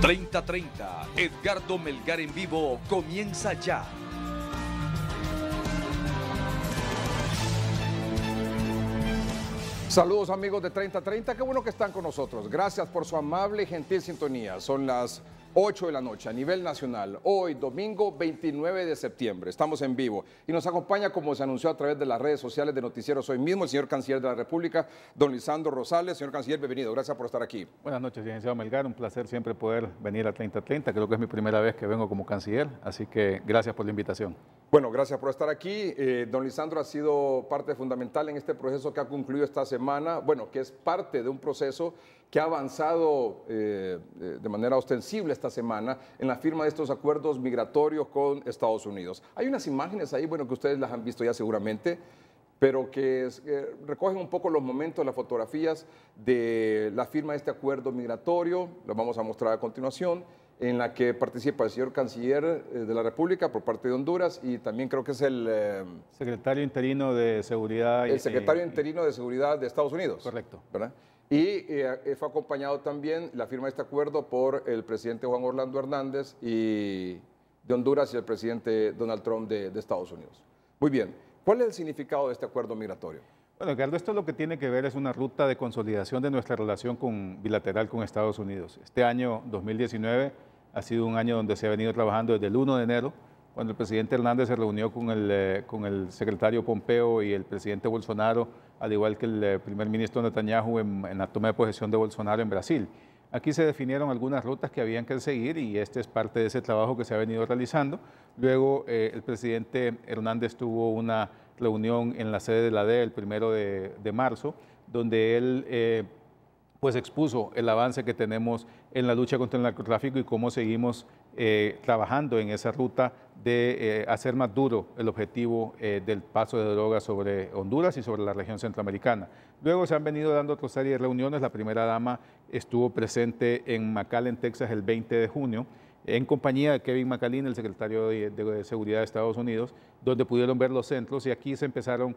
3030, Edgardo Melgar en vivo, comienza ya. Saludos amigos de 3030, qué bueno que están con nosotros. Gracias por su amable y gentil sintonía. Son las 8 de la noche a nivel nacional, hoy domingo 29 de septiembre. Estamos en vivo y nos acompaña, como se anunció a través de las redes sociales de Noticieros hoy mismo, el señor Canciller de la República, don Lisandro Rosales. Señor Canciller, bienvenido, gracias por estar aquí. Buenas noches, licenciado Melgar, un placer siempre poder venir a 3030, creo que es mi primera vez que vengo como canciller, así que gracias por la invitación. Bueno, gracias por estar aquí. Eh, don Lisandro ha sido parte fundamental en este proceso que ha concluido esta semana, bueno, que es parte de un proceso que ha avanzado eh, eh, de manera ostensible esta semana en la firma de estos acuerdos migratorios con Estados Unidos. Hay unas imágenes ahí, bueno, que ustedes las han visto ya seguramente, pero que eh, recogen un poco los momentos, las fotografías de la firma de este acuerdo migratorio, lo vamos a mostrar a continuación, en la que participa el señor canciller de la República por parte de Honduras y también creo que es el... secretario interino de Seguridad. El secretario interino de Seguridad de Estados Unidos. Correcto. ¿verdad? Y eh, fue acompañado también la firma de este acuerdo por el presidente Juan Orlando Hernández y de Honduras y el presidente Donald Trump de, Estados Unidos. Muy bien, ¿cuál es el significado de este acuerdo migratorio? Bueno, Ricardo, esto lo que tiene que ver es una ruta de consolidación de nuestra relación bilateral con Estados Unidos. Este año 2019 ha sido un año donde se ha venido trabajando desde el 1 de enero cuando el presidente Hernández se reunió con el, eh, con el secretario Pompeo y el presidente Bolsonaro, al igual que el eh, primer ministro Netanyahu en, la toma de posesión de Bolsonaro en Brasil. Aquí se definieron algunas rutas que habían que seguir y este es parte de ese trabajo que se ha venido realizando. Luego eh, el presidente Hernández tuvo una reunión en la sede de la DEA el primero de, de marzo, donde él pues expuso el avance que tenemos en la lucha contra el narcotráfico y cómo seguimos eh, trabajando en esa ruta de eh, hacer más duro el objetivo eh, del paso de drogas sobre Honduras y sobre la región centroamericana. Luego se han venido dando otra serie de reuniones. La primera dama estuvo presente en McAllen, Texas, el 20 de junio, en compañía de Kevin McAllen, el secretario de, Seguridad de Estados Unidos, donde pudieron ver los centros y aquí se empezaron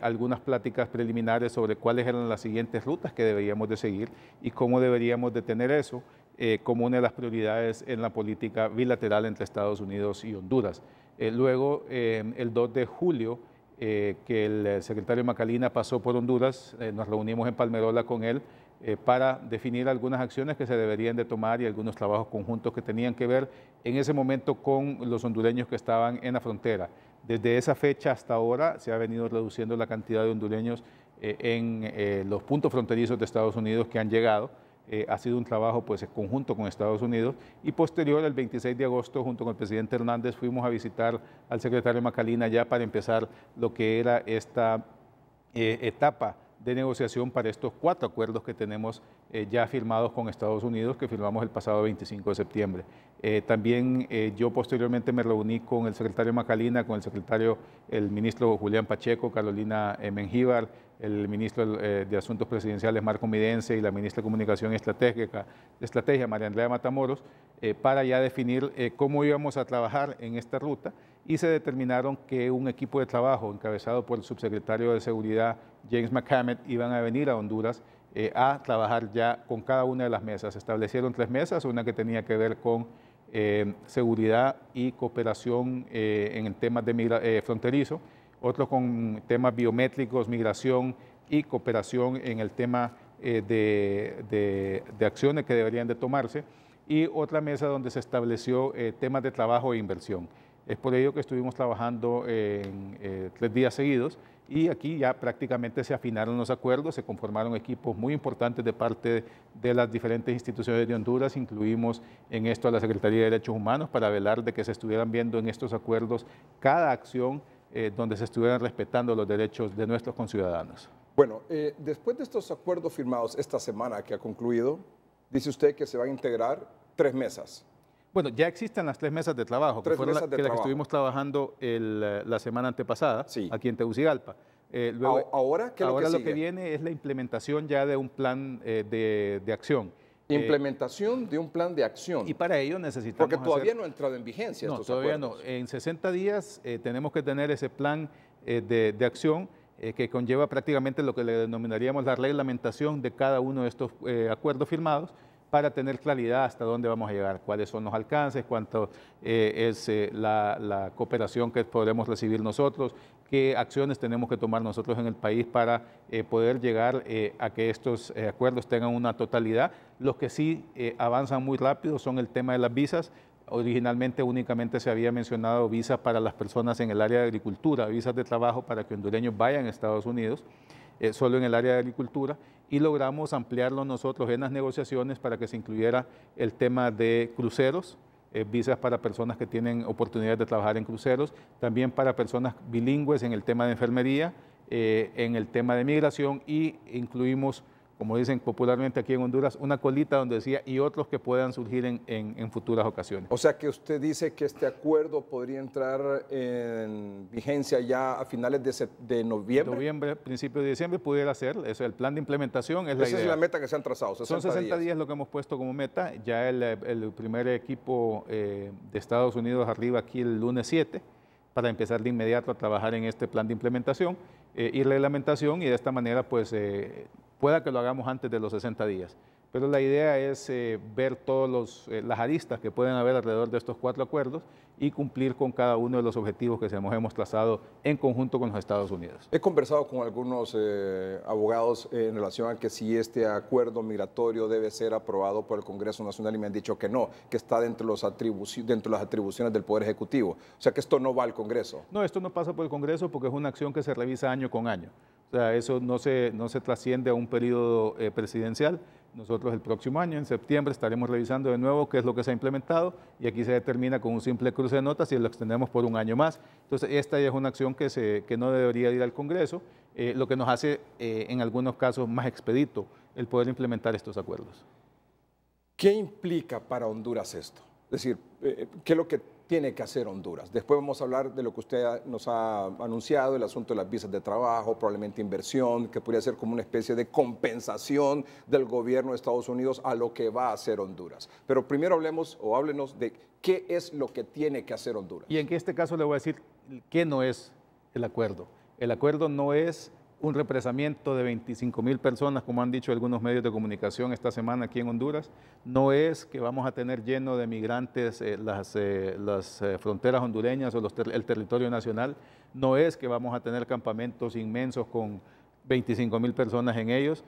algunas pláticas preliminares sobre cuáles eran las siguientes rutas que deberíamos de seguir y cómo deberíamos de tener eso. Eh, como una de las prioridades en la política bilateral entre Estados Unidos y Honduras. Eh, luego, eh, el 2 de julio, que el secretario Macalina pasó por Honduras, nos reunimos en Palmerola con él para definir algunas acciones que se deberían de tomar y algunos trabajos conjuntos que tenían que ver en ese momento con los hondureños que estaban en la frontera. Desde esa fecha hasta ahora se ha venido reduciendo la cantidad de hondureños en los puntos fronterizos de Estados Unidos que han llegado. Eh, ha sido un trabajo pues conjunto con Estados Unidos y posterior el 26 de agosto junto con el presidente Hernández fuimos a visitar al secretario Macalina ya para empezar lo que era esta eh, etapa de negociación para estos cuatro acuerdos que tenemos eh, ya firmados con Estados Unidos, que firmamos el pasado 25 de septiembre. Eh, también eh, yo posteriormente me reuní con el secretario Macalina, con el secretario, el ministro Julián Pacheco, Carolina Mengíbar, el ministro de Asuntos Presidenciales Marco Midense y la ministra de Comunicación Estratégica, Estrategia María Andrea Matamoros, para ya definir cómo íbamos a trabajar en esta ruta y se determinaron que un equipo de trabajo encabezado por el subsecretario de Seguridad James McCammett iban a venir a Honduras eh, a trabajar ya con cada una de las mesas. Se establecieron tres mesas, una que tenía que ver con eh, seguridad y cooperación eh, en temas de eh, fronterizo, otro con temas biométricos, migración y cooperación en el tema de, de, de, acciones que deberían de tomarse, y otra mesa donde se estableció temas de trabajo e inversión. Es por ello que estuvimos trabajando en, tres días seguidos y aquí ya prácticamente se afinaron los acuerdos, se conformaron equipos muy importantes de parte de las diferentes instituciones de Honduras, incluimos en esto a la Secretaría de Derechos Humanos para velar de que se estuvieran viendo en estos acuerdos cada acción eh, donde se estuvieran respetando los derechos de nuestros conciudadanos. Bueno, eh, después de estos acuerdos firmados esta semana que ha concluido, dice usted que se van a integrar tres mesas. Bueno, ya existen las tres mesas de trabajo, que fueron que, estuvimos trabajando eh, la semana antepasada aquí en Tegucigalpa. Eh, ahora lo, que, viene es la implementación ya de un plan eh, de, acción. Implementación de un plan de acción. Y para ello necesitamos. Porque todavía no ha entrado en vigencia. estos todavía acuerdos. no. En 60 días tenemos que tener ese plan de, de, acción que conlleva prácticamente lo que le denominaríamos la reglamentación de cada uno de estos acuerdos firmados para tener claridad hasta dónde vamos a llegar, cuáles son los alcances, cuánto eh, es eh, la, cooperación que podremos recibir nosotros, qué acciones tenemos que tomar nosotros en el país para eh, poder llegar a que estos acuerdos tengan una totalidad. Los que sí avanzan muy rápido son el tema de las visas. Originalmente únicamente se había mencionado visas para las personas en el área de agricultura, visas de trabajo para que hondureños vayan a Estados Unidos. Eh, solo en el área de agricultura, y logramos ampliarlo nosotros en las negociaciones para que se incluyera el tema de cruceros, eh, visas para personas que tienen oportunidades de trabajar en cruceros, también para personas bilingües en el tema de enfermería, eh, en el tema de migración y incluimos como dicen popularmente aquí en Honduras, una colita donde decía y otros que puedan surgir en, futuras ocasiones. O sea que usted dice que este acuerdo podría entrar en vigencia ya a finales de, noviembre. Noviembre, principio de diciembre pudiera ser, es el plan de implementación. Es Esa la idea. es la meta que se han trazado. Son 60 días. lo que hemos puesto como meta, ya el, primer equipo eh, de Estados Unidos arriba aquí el lunes 7 para empezar de inmediato a trabajar en este plan de implementación eh, y reglamentación y de esta manera pues... Eh, Pueda que lo hagamos antes de los 60 días. Pero la idea es eh, ver todas eh, las aristas que pueden haber alrededor de estos cuatro acuerdos y cumplir con cada uno de los objetivos que hemos, trazado en conjunto con los Estados Unidos. He conversado con algunos eh, abogados en relación a que si este acuerdo migratorio debe ser aprobado por el Congreso Nacional y me han dicho que no, que está dentro, los dentro de las atribuciones del Poder Ejecutivo. O sea que esto no va al Congreso. No, esto no pasa por el Congreso porque es una acción que se revisa año con año. O sea, eso no se, no se trasciende a un periodo eh, presidencial. Nosotros el próximo año, en septiembre, estaremos revisando de nuevo qué es lo que se ha implementado y aquí se determina con un simple cruce de notas y lo extendemos por un año más. Entonces, esta ya es una acción que, se, no debería ir al Congreso, eh, lo que nos hace eh, en algunos casos más expedito el poder implementar estos acuerdos. ¿Qué implica para Honduras esto? Es decir, ¿qué es lo que tiene que hacer Honduras. Después vamos a hablar de lo que usted nos ha anunciado, el asunto de las visas de trabajo, probablemente inversión, que podría ser como una especie de compensación del gobierno de Estados Unidos a lo que va a hacer Honduras. Pero primero hablemos o háblenos de qué es lo que tiene que hacer Honduras. Y en este caso le voy a decir qué no es el acuerdo. El acuerdo no es un represamiento de 25 mil personas, como han dicho algunos medios de comunicación esta semana aquí en Honduras, no es que vamos a tener lleno de migrantes eh, las, eh, eh, fronteras hondureñas o el territorio nacional, no es que vamos a tener campamentos inmensos con 25 mil personas en ellos,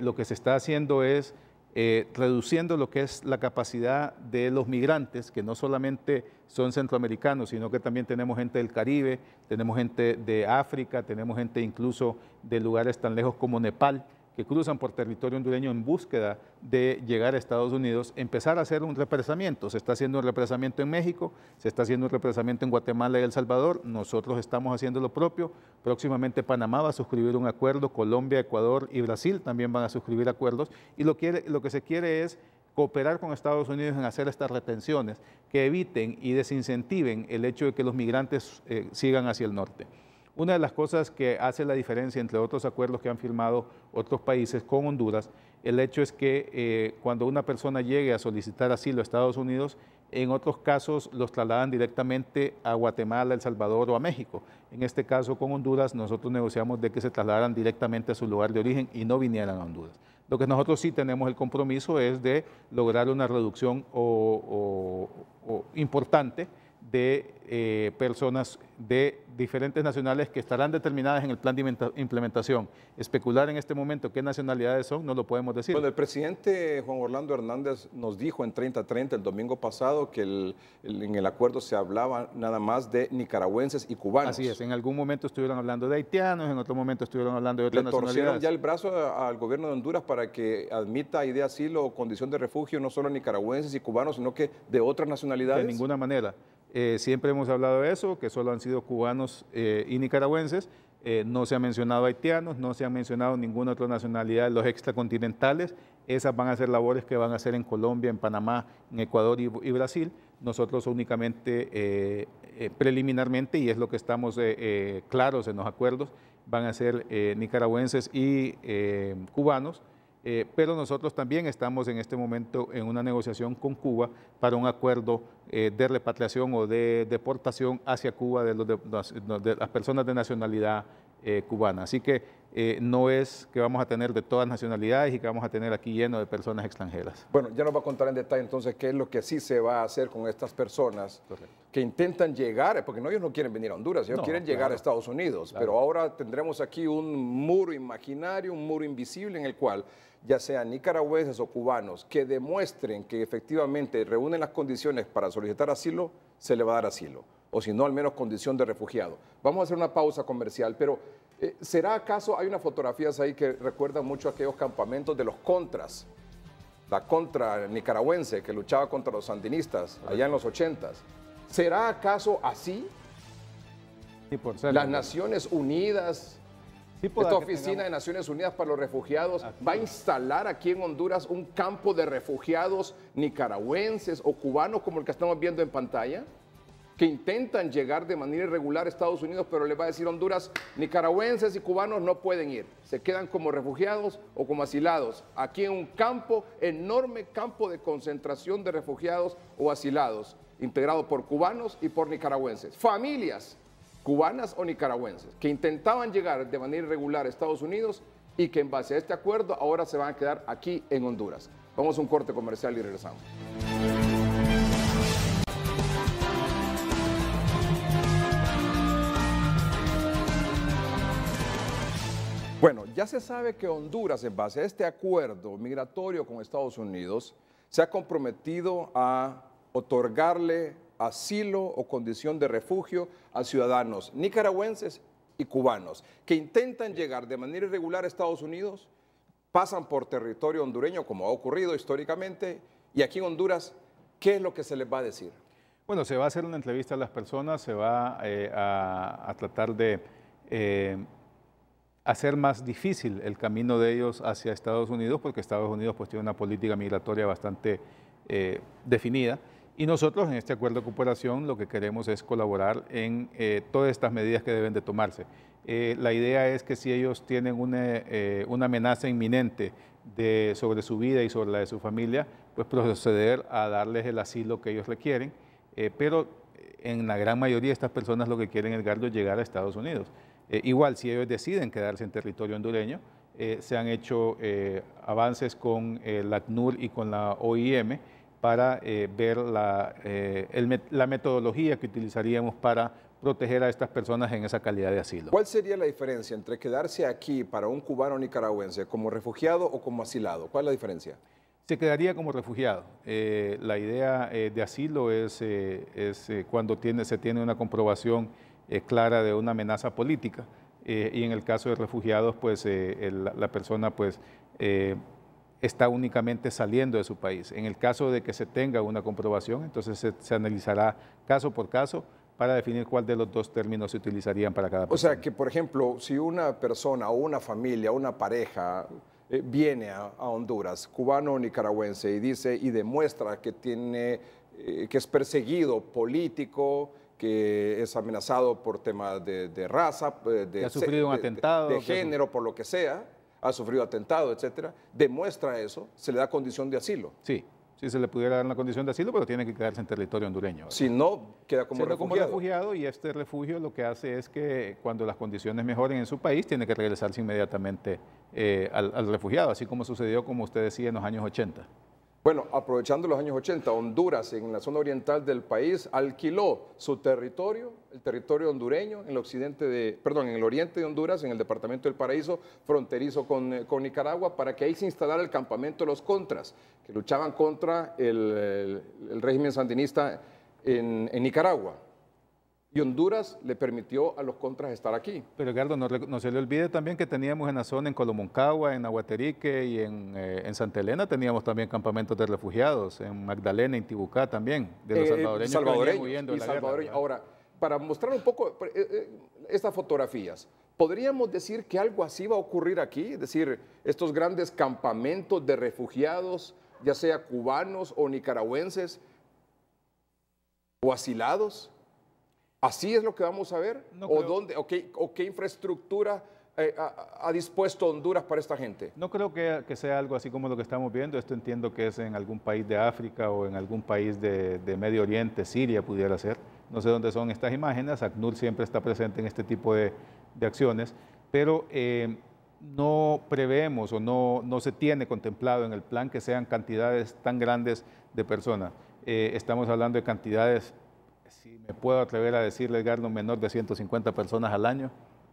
lo que se está haciendo es eh, reduciendo lo que es la capacidad de los migrantes, que no solamente son centroamericanos, sino que también tenemos gente del Caribe, tenemos gente de África, tenemos gente incluso de lugares tan lejos como Nepal que cruzan por territorio hondureño en búsqueda de llegar a Estados Unidos, empezar a hacer un represamiento. Se está haciendo un represamiento en México, se está haciendo un represamiento en Guatemala y El Salvador, nosotros estamos haciendo lo propio, próximamente Panamá va a suscribir un acuerdo, Colombia, Ecuador y Brasil también van a suscribir acuerdos, y lo, que se quiere es cooperar con Estados Unidos en hacer estas retenciones que eviten y desincentiven el hecho de que los migrantes eh, sigan hacia el norte. Una de las cosas que hace la diferencia entre otros acuerdos que han firmado otros países con Honduras, el hecho es que eh, cuando una persona llegue a solicitar asilo a Estados Unidos, en otros casos los trasladan directamente a Guatemala, El Salvador o a México. En este caso con Honduras nosotros negociamos de que se trasladaran directamente a su lugar de origen y no vinieran a Honduras. Lo que nosotros sí tenemos el compromiso es de lograr una reducción importante de eh, personas de diferentes nacionales que estarán determinadas en el plan de implementación. Especular en este momento qué nacionalidades son, no lo podemos decir. Bueno, el presidente Juan Orlando Hernández nos dijo en 3030 el domingo pasado que en el acuerdo se hablaba nada más de nicaragüenses y cubanos. Así es, en algún momento estuvieron hablando de haitianos, en otro momento estuvieron hablando de otras Le torcieron ya el brazo al gobierno de Honduras para que admita y de asilo o condición de refugio no solo nicaragüenses y cubanos, sino que de otras nacionalidades. De ninguna manera. Eh, siempre hemos hablado de eso, que solo han sido cubanos eh, y nicaragüenses. Eh, no se han mencionado haitianos, no se han mencionado ninguna otra nacionalidad los extracontinentales. Esas van a ser labores que van a hacer en Colombia, en Panamá, en Ecuador y Brasil. Nosotros únicamente, preliminarmente, y es lo que estamos claros en los acuerdos, van a ser nicaragüenses y cubanos eh, pero nosotros también estamos en este momento en una negociación con Cuba para un acuerdo eh, de repatriación o de deportación hacia Cuba de, las personas de nacionalidad eh, cubana. Así que no es que vamos a tener de todas nacionalidades y que vamos a tener aquí lleno de personas extranjeras. Bueno, ya nos va a contar en detalle entonces qué es lo que sí se va a hacer con estas personas que intentan llegar, porque no, ellos no quieren venir a Honduras, ellos quieren llegar a Estados Unidos, pero ahora tendremos aquí un muro imaginario, un muro invisible en el cual ya sean nicaragüenses o cubanos, que demuestren que efectivamente reúnen las condiciones para solicitar asilo, se le va a dar asilo, o si no, al menos condición de refugiado. Vamos a hacer una pausa comercial, pero eh, ¿será acaso, hay unas fotografías ahí que recuerdan mucho a aquellos campamentos de los contras, la contra nicaragüense que luchaba contra los sandinistas allá en los 80 ¿Será acaso así? Y por Las Naciones Unidas esta oficina de Naciones Unidas para los Refugiados va a instalar aquí en Honduras un campo de refugiados nicaragüenses o cubanos como el que estamos viendo en pantalla que intentan llegar de manera irregular a Estados Unidos, pero les va a decir Honduras, nicaragüenses y cubanos no pueden ir, se quedan como refugiados o como asilados, aquí en un campo, enorme campo de concentración de refugiados o asilados, integrado por cubanos y por nicaragüenses. Familias cubanas o nicaragüenses, que intentaban llegar de manera irregular a Estados Unidos y que en base a este acuerdo ahora se van a quedar aquí en Honduras. Vamos a un corte comercial y regresamos. Bueno, ya se sabe que Honduras, en base a este acuerdo migratorio con Estados Unidos, se ha comprometido a otorgarle asilo o condición de refugio a ciudadanos nicaragüenses y cubanos que intentan llegar de manera irregular a Estados Unidos, pasan por territorio hondureño, como ha ocurrido históricamente, y aquí en Honduras, ¿qué es lo que se les va a decir? Bueno, se va a hacer una entrevista a las personas, se va eh, a, tratar de eh, hacer más difícil el camino de ellos hacia Estados Unidos, porque Estados Unidos pues, tiene una política migratoria bastante eh, definida. Y nosotros en este acuerdo de cooperación lo que queremos es colaborar en eh, todas estas medidas que deben de tomarse. Eh, la idea es que si ellos tienen una, eh, amenaza inminente sobre su vida y sobre la de su familia, pues proceder a darles el asilo que ellos requieren. pero en la gran mayoría de estas personas lo que quieren, gardo es llegar a Estados Unidos. igual, si ellos deciden quedarse en territorio hondureño, se han hecho avances con la ACNUR y con la OIM para eh, ver eh, la, metodología que utilizaríamos para proteger a estas personas en esa calidad de asilo. ¿Cuál sería la diferencia entre quedarse aquí para un cubano nicaragüense como refugiado o como asilado? ¿Cuál es la diferencia? Se quedaría como refugiado. Eh, la idea de asilo es, cuando se tiene una comprobación clara de una amenaza política y en el caso de refugiados, pues la persona pues está únicamente saliendo de su país. En el caso de que se tenga una comprobación, entonces se, analizará caso por caso para definir cuál de los dos términos se utilizarían para cada persona. O sea que, por ejemplo, si una persona o una familia, una pareja eh, viene a, Honduras, cubano o nicaragüense, y dice y demuestra que tiene, eh, que es perseguido político, que es amenazado por temas de, raza, eh, de género, por lo que sea, ha sufrido atentado, etcétera, demuestra eso, se le da condición de asilo. Sí, sí se le pudiera dar una condición de asilo, pero tiene que quedarse en territorio hondureño. Si no, queda como, refugiado. como refugiado. Y este refugio lo que hace es que cuando las condiciones mejoren en su país, tiene que regresarse inmediatamente eh, al, al refugiado, así como sucedió, como usted decía, en los años 80. Bueno, aprovechando los años 80, Honduras, en la zona oriental del país, alquiló su territorio, el territorio hondureño, en el, occidente de, perdón, en el oriente de Honduras, en el departamento del Paraíso, fronterizo con, eh, Nicaragua, para que ahí se instalara el campamento de los Contras, que luchaban contra el, régimen sandinista en Nicaragua y Honduras le permitió a los contras estar aquí. Pero Edgardo, no, se le olvide también que teníamos en la zona, en Colomoncagua, en Aguaterique y eh, en, Santa Elena teníamos también campamentos de refugiados, en Magdalena, en Tibucá también, de los eh, salvadoreños, y Ahora, para mostrar un poco eh, estas fotografías, ¿podríamos decir que algo así va a ocurrir aquí? Es decir, estos grandes campamentos de refugiados, ya sea cubanos o nicaragüenses, o asilados. ¿Así es lo que vamos a ver? ¿O, dónde, qué, infraestructura eh, ha, dispuesto Honduras para esta gente? No creo que, sea algo así como lo que estamos viendo. Esto entiendo que es en algún país de África o en algún país de, Medio Oriente, Siria pudiera ser. No sé dónde son estas imágenes. ACNUR siempre está presente en este tipo de, acciones. Pero... Eh, no preveemos o no, no, se tiene contemplado en el plan que sean cantidades tan grandes de personas. Eh, estamos hablando de cantidades si me puedo atrever a decirle, Edgar, un menor de 150 personas al año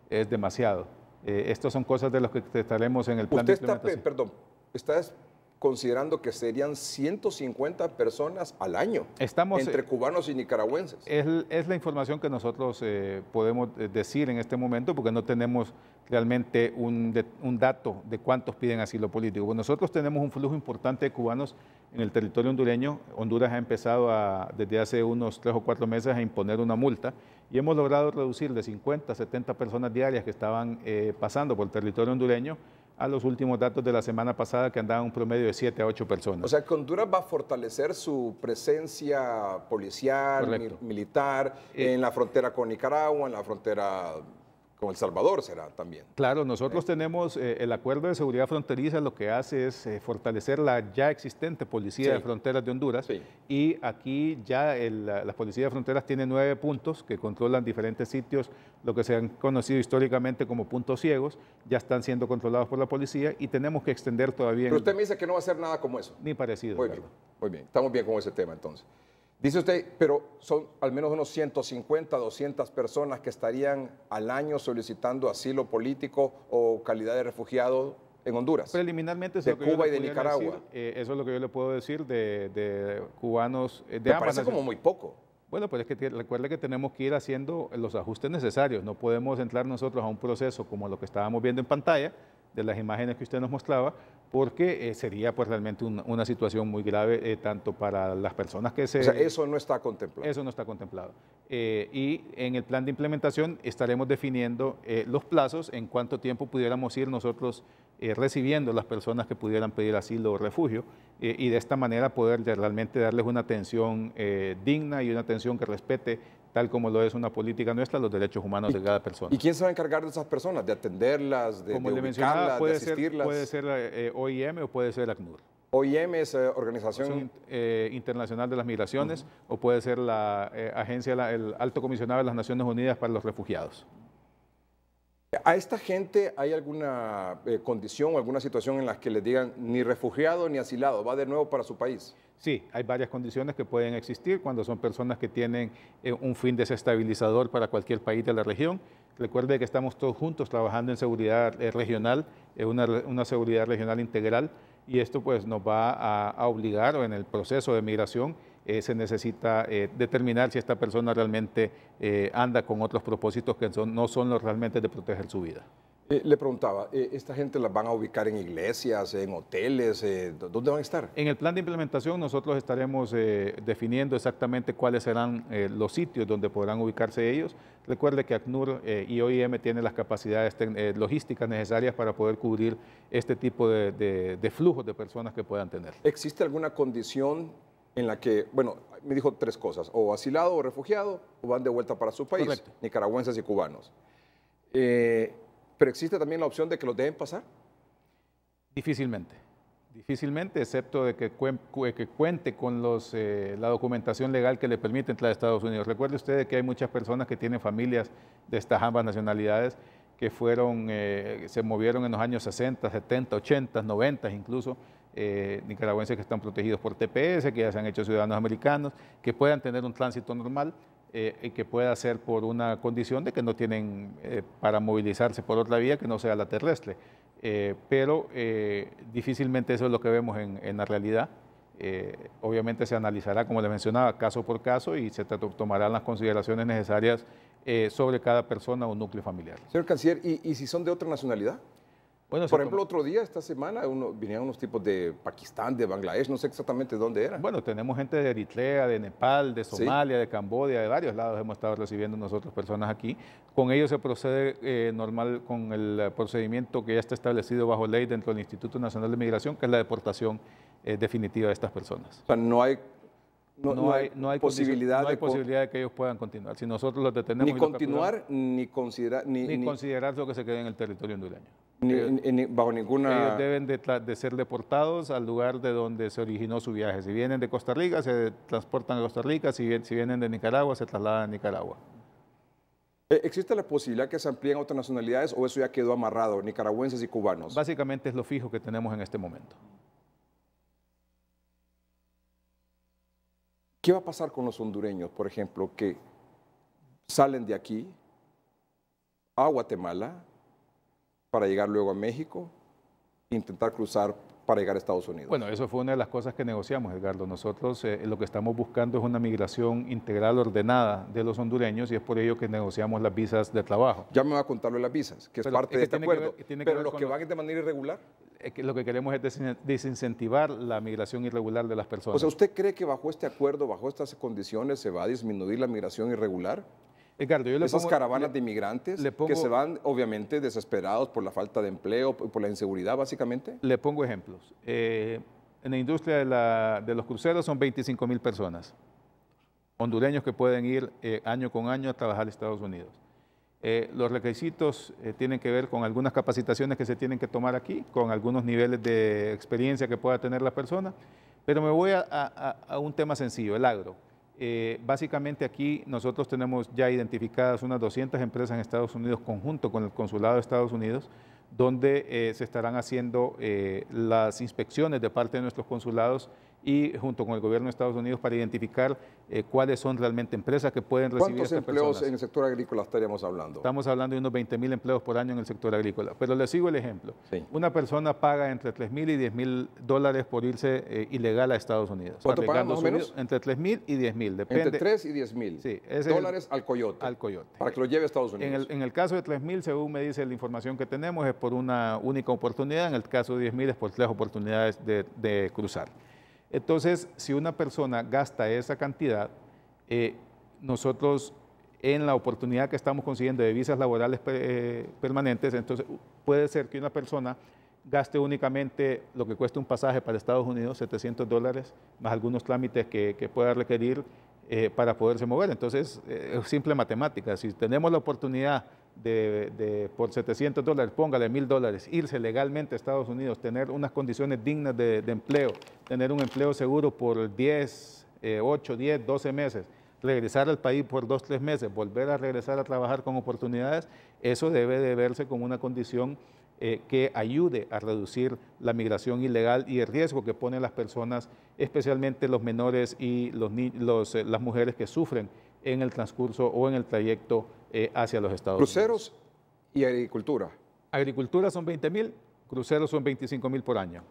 es demasiado. Eh, estas son cosas de las que estaremos en el plan de implementación. Está, perdón, estás considerando que serían 150 personas al año entre eh, cubanos y nicaragüenses. Es, la información que nosotros eh, podemos eh, decir en este momento porque no tenemos realmente un, dato de cuántos piden asilo político. Pues nosotros tenemos un flujo importante de cubanos en el territorio hondureño. Honduras ha empezado a, desde hace unos tres o cuatro meses a imponer una multa y hemos logrado reducir de 50 a 70 personas diarias que estaban pasando por el territorio hondureño a los últimos datos de la semana pasada que andaba un promedio de 7 a 8 personas. O sea, Honduras va a fortalecer su presencia policial, militar, eh, en la frontera con Nicaragua, en la frontera con El Salvador será también. Claro, eh. nosotros tenemos eh, el acuerdo de seguridad fronteriza, lo que hace es eh, fortalecer la ya existente policía de fronteras de Honduras. Y aquí ya la, policía de fronteras tiene nueve puntos que controlan diferentes sitios, lo que se han conocido históricamente como puntos ciegos, ya están siendo controlados por la policía y tenemos que extender todavía. Pero usted me dice que no va a hacer nada como eso. Ni parecido. muy bien. Estamos bien con ese tema entonces. Dice usted, pero son al menos unos 150, 200 personas que estarían al año solicitando asilo político o calidad de refugiado en Honduras. Preliminarmente, de Cuba y de Nicaragua. Eh, eso es lo que yo le puedo decir de, cubanos eh, de Me parece como muy poco. Bueno, pues es que recuerde que tenemos que ir haciendo los ajustes necesarios. No podemos entrar nosotros a un proceso como lo que estábamos viendo en pantalla, de las imágenes que usted nos mostraba, porque eh, sería pues realmente una situación muy grave eh, tanto para las personas que se... O sea, eso no está contemplado. Eso no está contemplado. Eh, y en el plan de implementación estaremos definiendo los plazos en cuánto tiempo pudiéramos ir nosotros recibiendo las personas que pudieran pedir asilo o refugio y de esta manera poder realmente darles una atención digna y una atención que respete tal como lo es una política nuestra, los derechos humanos de cada persona. ¿Y quién se va a encargar de esas personas? ¿De atenderlas, de, como de puede asistirlas? Ser, puede ser eh, OIM o puede ser ACNUR. OIM es eh, Organización eh, Internacional de las Migraciones o puede ser la agencia, el Alto Comisionado de las Naciones Unidas para los Refugiados. ¿A esta gente hay alguna eh, condición o alguna situación en la que les digan ni refugiado ni asilado, va de nuevo para su país? Sí, hay varias condiciones que pueden existir cuando son personas que tienen eh, un fin desestabilizador para cualquier país de la región. Recuerde que estamos todos juntos trabajando en seguridad eh, regional, una, seguridad regional integral, y esto pues nos va a, a obligar o en el proceso de migración eh, se necesita eh, determinar si esta persona realmente eh, anda con otros propósitos que no son los realmente de proteger su vida. le preguntaba, ¿esta gente la van a ubicar en iglesias, en hoteles? ¿Dónde van a estar? En el plan de implementación nosotros estaremos definiendo exactamente cuáles serán los sitios donde podrán ubicarse ellos. Recuerde que ACNUR y OIM tienen las capacidades logísticas necesarias para poder cubrir este tipo de, de, de flujos de personas que puedan tener. ¿Existe alguna condición en la que, bueno, me dijo tres cosas, o asilado o refugiado, o van de vuelta para su país, nicaragüenses y cubanos. Eh, pero existe también la opción de que los dejen pasar. Difícilmente, difícilmente, excepto de que, cuente con los, eh, la documentación legal que le permite entrar a Estados Unidos. Recuerde usted que hay muchas personas que tienen familias de estas ambas nacionalidades que fueron, eh, se movieron en los años 60, 70, 80, 90 incluso, eh, nicaragüenses que están protegidos por TPS, que ya se han hecho ciudadanos americanos, que puedan tener un tránsito normal eh, y que pueda ser por una condición de que no tienen eh, para movilizarse por otra vía que no sea la terrestre. pero difícilmente eso es lo que vemos en, la realidad. obviamente se analizará, como les mencionaba, caso por caso y se tomarán las consideraciones necesarias sobre cada persona o núcleo familiar. Señor Canciller, y si son de otra nacionalidad? Por ejemplo, otro día, esta semana, uno, vinieron unos tipos de Pakistán, de Bangladesh, no sé exactamente dónde eran. Bueno, tenemos gente de Eritrea, de Nepal, de Somalia, de Camboya, de varios lados hemos estado recibiendo nosotros personas aquí. Con ellos se procede eh, normal con el procedimiento que ya está establecido bajo ley dentro del Instituto Nacional de Migración, que es la deportación eh, definitiva de estas personas. O sea, no hay no, hay, posibilidad, de posibilidad de que ellos puedan continuar. Si nosotros los detenemos... Ni continuar, ni, considerar, ni, ni, considerar lo que se quede en el territorio hondureño. Ni, bajo ninguna... deben de, ser deportados al lugar de donde se originó su viaje. Si vienen de Costa Rica, se transportan a Costa Rica. Si, si vienen de Nicaragua, se trasladan a Nicaragua. Eh, ¿Existe la posibilidad que se amplíen otras nacionalidades o eso ya quedó amarrado, nicaragüenses y cubanos? Básicamente es lo fijo que tenemos en este momento. ¿Qué va a pasar con los hondureños, por ejemplo, que salen de aquí a Guatemala, para llegar luego a México, e intentar cruzar para llegar a Estados Unidos. Bueno, eso fue una de las cosas que negociamos, Edgardo. Nosotros eh, lo que estamos buscando es una migración integral ordenada de los hondureños y es por ello que negociamos las visas de trabajo. Ya me va a contar lo de las visas, que es parte de este acuerdo. Pero los que van de manera irregular. lo que queremos es desincentivar la migración irregular de las personas. O sea, ¿usted cree que bajo este acuerdo, bajo estas condiciones, se va a disminuir la migración irregular? Esas caravanas de inmigrantes que se van, obviamente, desesperados por la falta de empleo, por la inseguridad, básicamente. Le pongo ejemplos. Eh, en la industria de, los cruceros son 25 mil personas, hondureños que pueden ir eh, año con año a trabajar a Estados Unidos. Eh, los requisitos tienen que ver con algunas capacitaciones que se tienen que tomar aquí, con algunos niveles de experiencia que pueda tener la persona, pero me voy a un tema sencillo, el agro. Eh, básicamente aquí nosotros tenemos ya identificadas unas 200 empresas en Estados Unidos conjunto con el Consulado de Estados Unidos, donde eh, se estarán haciendo eh, las inspecciones de parte de nuestros consulados y junto con el gobierno de Estados Unidos para identificar eh, cuáles son realmente empresas que pueden recibir ¿Cuántos empleos en el sector agrícola estaríamos hablando? Estamos hablando de unos 20.000 mil empleos por año en el sector agrícola. Pero le sigo el ejemplo. Una persona paga entre 3.000 mil y 10 mil dólares por irse eh, ilegal a Estados Unidos. ¿Cuánto pagan más menos? Entre 3.000 mil y 10 mil, Entre 3 y 10 mil dólares al coyote. Al Para que lo lleve a Estados Unidos. En el, caso de 3.000, según me dice la información que tenemos, es por una única oportunidad. En el caso de 10.000 es por tres oportunidades de cruzar. Entonces, si una persona gasta esa cantidad, eh, nosotros en la oportunidad que estamos consiguiendo de visas laborales eh, permanentes, entonces puede ser que una persona gaste únicamente lo que cuesta un pasaje para Estados Unidos, 700 dólares, más algunos trámites que, pueda requerir eh, para poderse mover. Entonces, es simple matemática. Si tenemos la oportunidad de, por 700 dólares, póngale mil dólares, irse legalmente a Estados Unidos, tener unas condiciones dignas de, empleo, tener un empleo seguro por 10, eh, ocho 8, 10, 12 meses, regresar al país por 2, 3 meses, volver a regresar a trabajar con oportunidades, eso debe de verse como una condición eh, que ayude a reducir la migración ilegal y el riesgo que ponen las personas, especialmente los menores y los, eh, las mujeres que sufren en el transcurso o en el trayecto eh, hacia los Estados Cruceros Unidos. Cruceros y agricultura. Agricultura son 20 mil, cruceros son 25 mil por año.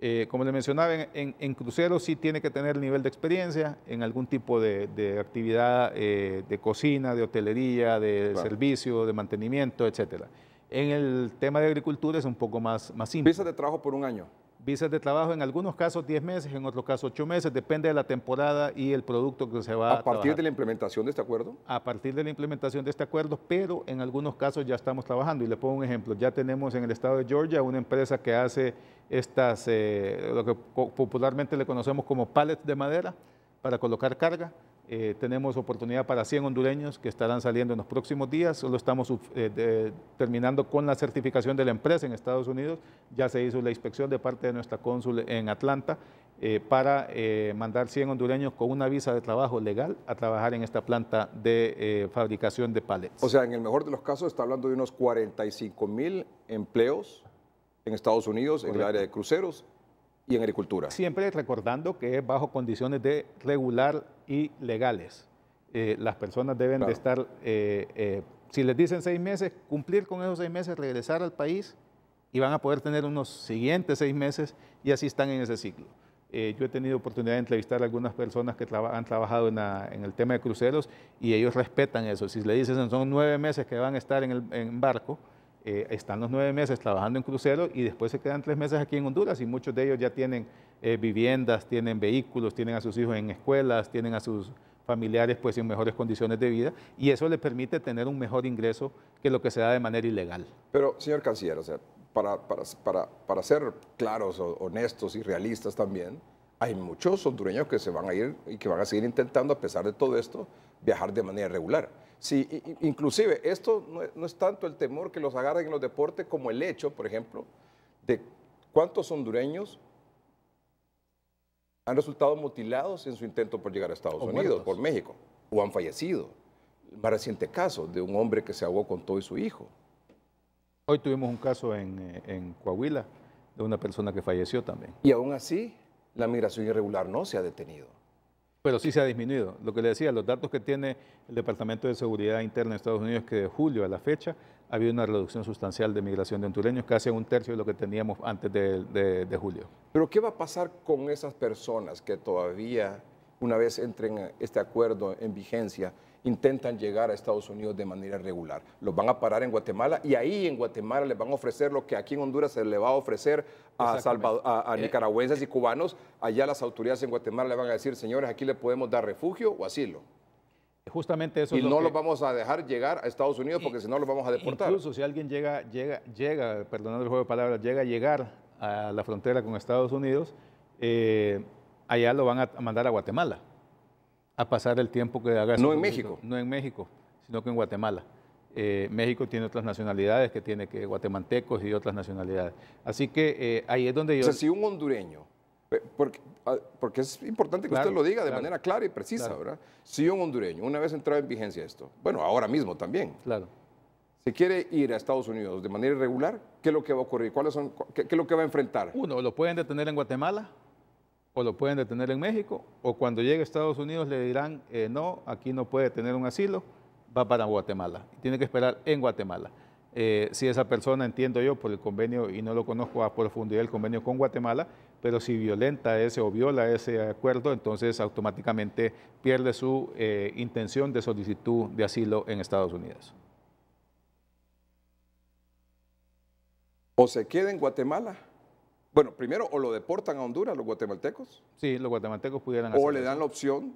Eh, como le mencionaba, en, cruceros sí tiene que tener nivel de experiencia en algún tipo de, actividad eh, de cocina, de hotelería, de servicio, de mantenimiento, etcétera. En el tema de agricultura es un poco más, más simple. Visa de trabajo por un año visas de trabajo, en algunos casos 10 meses, en otros casos 8 meses, depende de la temporada y el producto que se va a ¿A partir de la implementación de este acuerdo? A partir de la implementación de este acuerdo, pero en algunos casos ya estamos trabajando. Y le pongo un ejemplo, ya tenemos en el estado de Georgia una empresa que hace estas, eh, lo que popularmente le conocemos como pallets de madera para colocar carga. Eh, tenemos oportunidad para 100 hondureños que estarán saliendo en los próximos días. Solo estamos eh, terminando con la certificación de la empresa en Estados Unidos. Ya se hizo la inspección de parte de nuestra cónsul en Atlanta eh, para mandar 100 hondureños con una visa de trabajo legal a trabajar en esta planta de fabricación de palets. O sea, en el mejor de los casos está hablando de unos 45 mil empleos en Estados Unidos, en el área de cruceros y en agricultura. Siempre recordando que es bajo condiciones de regular y legales. Eh, las personas deben de estar, eh, eh, si les dicen seis meses, cumplir con esos seis meses, regresar al país y van a poder tener unos siguientes seis meses y así están en ese ciclo. yo he tenido oportunidad de entrevistar a algunas personas que han trabajado en, el tema de cruceros y ellos respetan eso. Si le dicen son nueve meses que van a estar en el en barco, eh, están los nueve meses trabajando en crucero y después se quedan tres meses aquí en Honduras y muchos de ellos ya tienen eh, viviendas, tienen vehículos, tienen a sus hijos en escuelas, tienen a sus familiares pues en mejores condiciones de vida y eso le permite tener un mejor ingreso que lo que se da de manera ilegal. Pero, señor Canciller, para, para ser claros, honestos y realistas también, hay muchos hondureños que se van a ir y que van a seguir intentando, a pesar de todo esto, viajar de manera regular. Sí, inclusive esto e, no, es tanto el temor que los agarren en los deportes como el hecho, por ejemplo, de cuántos hondureños han resultado mutilados en su intento por llegar a Estados Unidos, por México, o han fallecido. El más reciente caso de un hombre que se ahogó con todo y su hijo. Hoy tuvimos un caso en eh, Coahuila de una persona que falleció también. Y aún así, la migración irregular no se ha detenido pero sí se ha disminuido. Lo que le decía, los datos que tiene el Departamento de Seguridad Interna de Estados Unidos, que de julio a la fecha ha habido una reducción sustancial de migración de hondureños, casi un tercio de lo que teníamos antes de, de julio. Pero ¿qué va a pasar con esas personas que todavía, una vez entren este acuerdo en vigencia, intentan llegar a Estados Unidos de manera regular. Los van a parar en Guatemala y ahí en Guatemala les van a ofrecer lo que aquí en Honduras se le va a ofrecer a, a, eh, nicaragüenses y cubanos. Allá las autoridades en Guatemala le van a decir, señores, aquí le podemos dar refugio o asilo. Justamente eso. Y lo no los vamos a dejar llegar a Estados Unidos porque si no los vamos a deportar. Incluso si alguien llega, llega, llega, perdonando el juego de palabras, llega a llegar a la frontera con Estados Unidos, eh, allá lo van a mandar a Guatemala a pasar el tiempo que haga. No en México. No en México, sino que en Guatemala. Eh, México tiene otras nacionalidades que tiene que guatemaltecos y otras nacionalidades. Así que eh, ahí es donde yo... O sea, si un hondureño, porque, ah, porque es importante que usted lo diga de manera clara y precisa, ¿verdad? Si un hondureño, una vez entrado en vigencia esto, bueno, ahora mismo también. Claro. Si quiere ir a Estados Unidos de manera irregular, ¿qué es lo que va a ocurrir? ¿Cuáles son, qué es lo que va a enfrentar? Uno, lo pueden detener en Guatemala, o lo pueden detener en México, o cuando llegue a Estados Unidos le dirán, eh, no, aquí no puede tener un asilo, va para Guatemala, tiene que esperar en Guatemala. Eh, si esa persona, entiendo yo, por el convenio, y no lo conozco a profundidad el convenio con Guatemala, pero si violenta ese o viola ese acuerdo, entonces automáticamente pierde su eh, intención de solicitud de asilo en Estados Unidos. ¿O se queda en Guatemala? Bueno, primero, o lo deportan a Honduras los guatemaltecos. Sí, los guatemaltecos pudieran O le dan la opción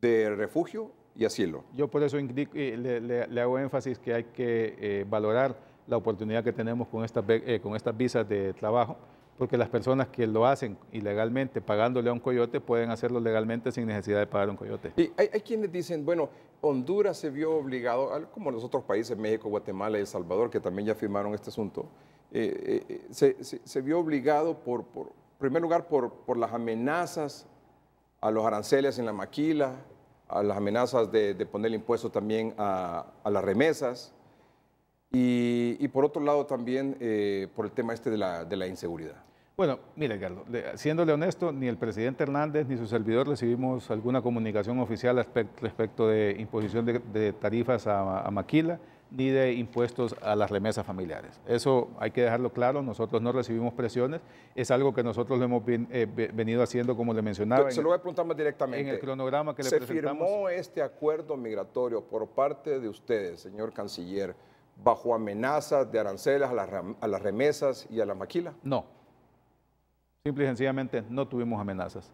de refugio y asilo. Yo por eso le, hago énfasis que hay que eh, valorar la oportunidad que tenemos eh, con estas, visas de trabajo, porque las personas que lo hacen ilegalmente pagándole a un coyote pueden hacerlo legalmente sin necesidad de pagar un coyote. Y hay, hay quienes dicen, bueno, Honduras se vio obligado, como los otros países, México, Guatemala y El Salvador, que también ya firmaron este asunto, eh, eh, eh, se, vio obligado, por, en primer lugar, por, las amenazas a los aranceles en la maquila, a las amenazas de, poner impuesto también a, las remesas, y, por otro lado también por el tema este de la, inseguridad. Bueno, mire, Carlos, siéndole honesto, ni el presidente Hernández ni su servidor recibimos alguna comunicación oficial respecto de imposición de, tarifas a Maquila ni de impuestos a las remesas familiares. Eso hay que dejarlo claro, nosotros no recibimos presiones, es algo que nosotros lo hemos eh, venido haciendo, como le mencionaba. Se lo voy a preguntar más directamente. En el cronograma que le ¿Se firmó este acuerdo migratorio por parte de ustedes, señor canciller, bajo amenazas de aranceles a las, a las remesas y a la maquila? No. Simple y sencillamente no tuvimos amenazas.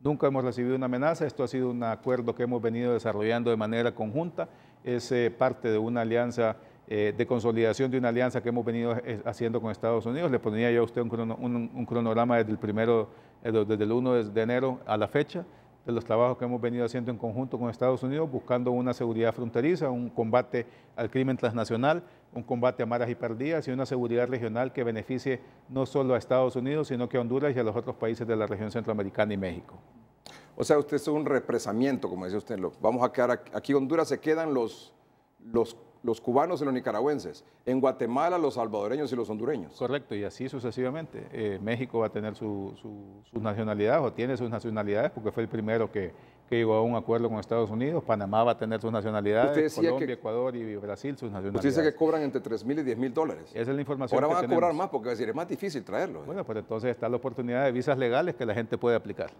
Nunca hemos recibido una amenaza, esto ha sido un acuerdo que hemos venido desarrollando de manera conjunta es eh, parte de una alianza eh, de consolidación de una alianza que hemos venido eh, haciendo con Estados Unidos. Le ponía yo a usted un, cronograma desde el, primero, desde el 1 de enero a la fecha de los trabajos que hemos venido haciendo en conjunto con Estados Unidos, buscando una seguridad fronteriza, un combate al crimen transnacional, un combate a maras y perdidas y una seguridad regional que beneficie no solo a Estados Unidos, sino que a Honduras y a los otros países de la región centroamericana y México. O sea, usted es un represamiento, como decía usted. Vamos a quedar aquí. en Honduras se quedan los, los, los cubanos y los nicaragüenses. En Guatemala, los salvadoreños y los hondureños. Correcto, y así sucesivamente. Eh, México va a tener su, su, sus nacionalidades o tiene sus nacionalidades porque fue el primero que, llegó a un acuerdo con Estados Unidos. Panamá va a tener sus nacionalidades. Colombia, Ecuador y Brasil sus nacionalidades. Usted dice que cobran entre 3 mil y 10 mil dólares. Esa es la información. Ahora van a cobrar más porque decir, es más difícil traerlos. Bueno, pues entonces está la oportunidad de visas legales que la gente puede aplicar.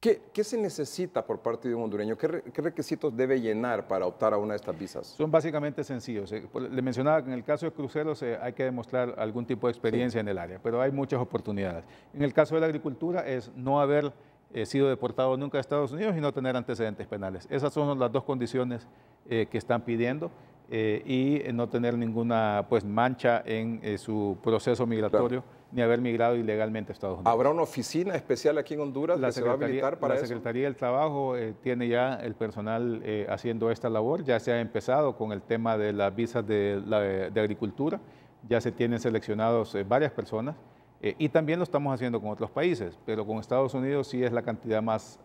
¿Qué, se necesita por parte de un hondureño? ¿Qué, requisitos debe llenar para optar a una de estas visas? Son básicamente sencillos. Eh, pues, le mencionaba que en el caso de cruceros eh, hay que demostrar algún tipo de experiencia en el área, pero hay muchas oportunidades. En el caso de la agricultura es no haber eh, sido deportado nunca a Estados Unidos y no tener antecedentes penales. Esas son las dos condiciones que están pidiendo. Eh, y eh, no tener ninguna pues, mancha en eh, su proceso migratorio. ni haber migrado ilegalmente a Estados Unidos. ¿Habrá una oficina especial aquí en Honduras la que se va a habilitar para La Secretaría del Trabajo tiene ya el personal haciendo esta labor, ya se ha empezado con el tema de las visas de, de agricultura, ya se tienen seleccionados varias personas eh, y también lo estamos haciendo con otros países, pero con Estados Unidos sí es la cantidad más,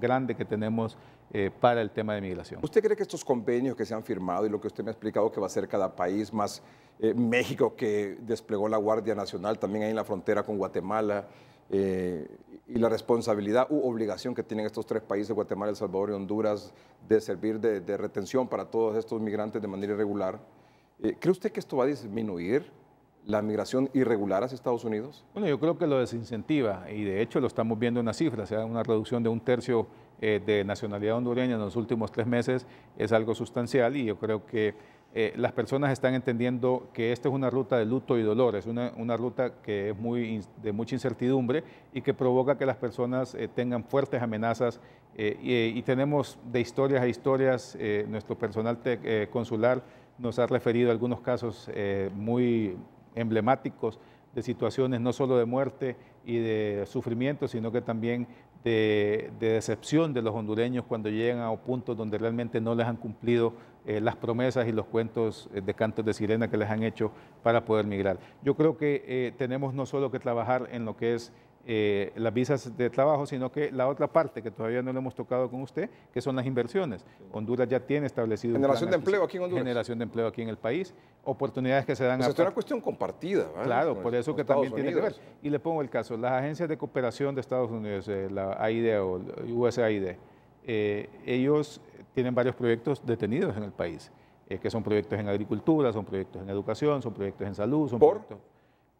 grande que tenemos eh, para el tema de migración. ¿Usted cree que estos convenios que se han firmado y lo que usted me ha explicado que va a ser cada país más eh, México que desplegó la Guardia Nacional también ahí en la frontera con Guatemala y la responsabilidad u obligación que tienen estos tres países, Guatemala, El Salvador y Honduras, de servir de retención para todos estos migrantes de manera irregular? ¿Cree usted que esto va a disminuir la migración irregular hacia Estados Unidos? Bueno, yo creo que lo desincentiva y de hecho lo estamos viendo en las cifras, sea ¿eh? una reducción de un tercio eh, de nacionalidad hondureña en los últimos tres meses es algo sustancial y yo creo que eh, las personas están entendiendo que esta es una ruta de luto y dolor, es una, ruta que es muy, de mucha incertidumbre y que provoca que las personas tengan fuertes amenazas y, tenemos de historias a historias, nuestro personal consular nos ha referido a algunos casos muy emblemáticos de situaciones no solo de muerte y de sufrimiento, sino que también de, decepción de los hondureños cuando llegan a puntos donde realmente no les han cumplido eh, las promesas y los cuentos eh, de cantos de sirena que les han hecho para poder migrar. Yo creo que eh, tenemos no solo que trabajar en lo que es eh, las visas de trabajo, sino que la otra parte que todavía no lo hemos tocado con usted, que son las inversiones. Honduras ya tiene establecido... Generación de empleo aquí en Honduras. Generación de empleo aquí en el país, oportunidades que se dan... Pues a... es una cuestión compartida. ¿verdad? Claro, por eso que también tiene que ver. Y le pongo el caso, las agencias de cooperación de Estados Unidos, eh, la AIDE o USAID, eh, ellos tienen varios proyectos detenidos en el país, eh, que son proyectos en agricultura, son proyectos en educación, son proyectos en salud, son proyectos